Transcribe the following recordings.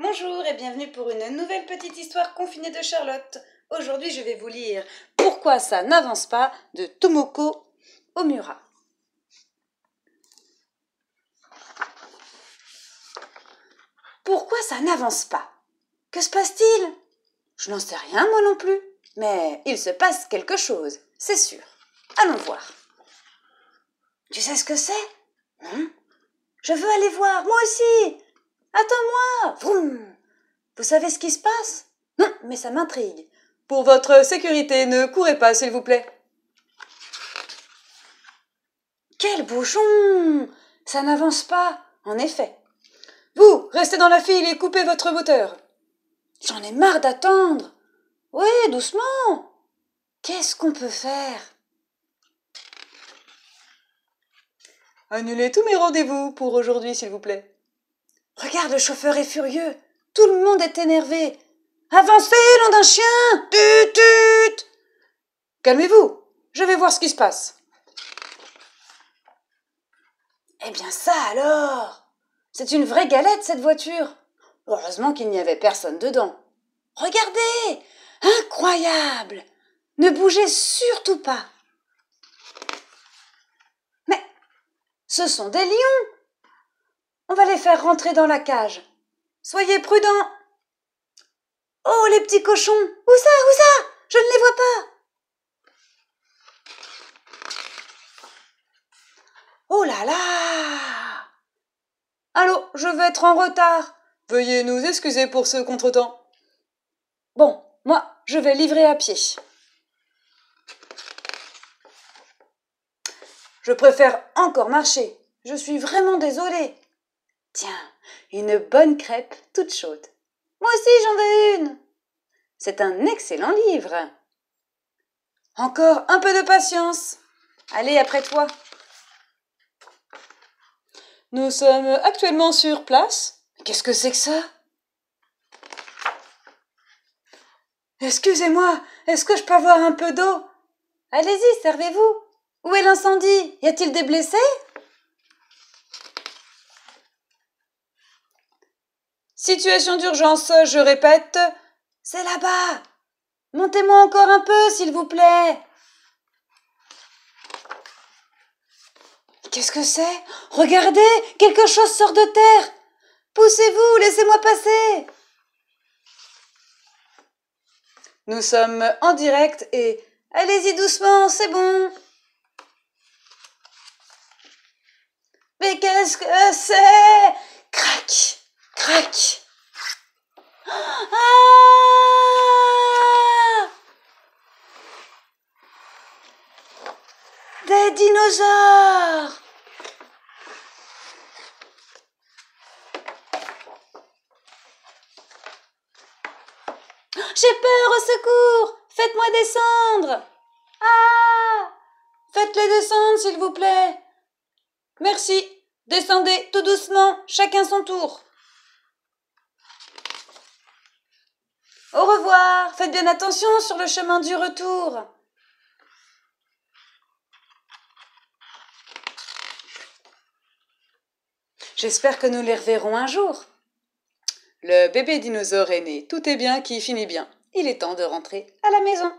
Bonjour et bienvenue pour une nouvelle petite histoire confinée de Charlotte. Aujourd'hui, je vais vous lire Pourquoi ça n'avance pas de Tomoko Omura. Pourquoi ça n'avance pas Que se passe-t-il Je n'en sais rien, moi non plus. Mais il se passe quelque chose, c'est sûr. Allons voir. Tu sais ce que c'est Non Je veux aller voir, moi aussi vous savez ce qui se passe Non, mais ça m'intrigue. Pour votre sécurité, ne courez pas, s'il vous plaît. Quel bouchon Ça n'avance pas, en effet. Vous, restez dans la file et coupez votre moteur. J'en ai marre d'attendre. Oui, doucement. Qu'est-ce qu'on peut faire Annulez tous mes rendez-vous pour aujourd'hui, s'il vous plaît. Regarde, le chauffeur est furieux. Tout le monde est énervé. Avancez, nom d'un chien Tut, tut Calmez-vous, je vais voir ce qui se passe. Eh bien ça alors C'est une vraie galette cette voiture Heureusement qu'il n'y avait personne dedans. Regardez Incroyable Ne bougez surtout pas Mais ce sont des lions on va les faire rentrer dans la cage. Soyez prudents. Oh, les petits cochons. Où ça, où ça Je ne les vois pas. Oh là là Allô, je vais être en retard. Veuillez nous excuser pour ce contretemps. Bon, moi, je vais livrer à pied. Je préfère encore marcher. Je suis vraiment désolée. Tiens, une bonne crêpe toute chaude. Moi aussi j'en veux une. C'est un excellent livre. Encore un peu de patience. Allez, après toi. Nous sommes actuellement sur place. Qu'est-ce que c'est que ça Excusez-moi, est-ce que je peux avoir un peu d'eau Allez-y, servez-vous. Où est l'incendie Y a-t-il des blessés Situation d'urgence, je répète. C'est là-bas. Montez-moi encore un peu, s'il vous plaît. Qu'est-ce que c'est Regardez Quelque chose sort de terre Poussez-vous, laissez-moi passer Nous sommes en direct et allez-y doucement, c'est bon Mais qu'est-ce que c'est Des dinosaures J'ai peur, au secours Faites-moi descendre Ah Faites-les descendre, s'il vous plaît Merci Descendez tout doucement, chacun son tour Au revoir Faites bien attention sur le chemin du retour J'espère que nous les reverrons un jour. Le bébé dinosaure est né. Tout est bien qui finit bien. Il est temps de rentrer à la maison.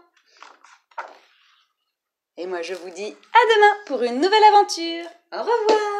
Et moi je vous dis à demain pour une nouvelle aventure. Au revoir